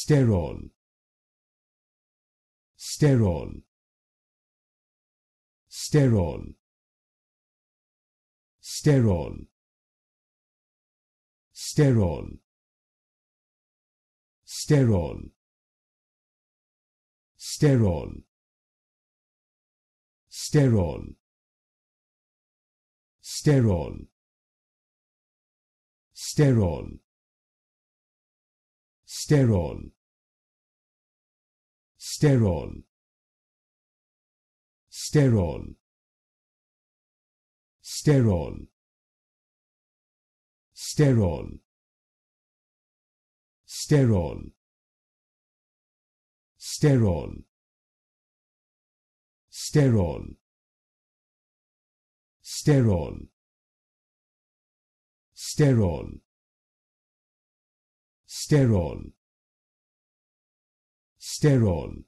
sterol sterol sterol sterol sterol sterol sterol sterol sterol sterol sterol sterol sterol sterol sterol sterol sterol sterol sterol sterol sterol sterol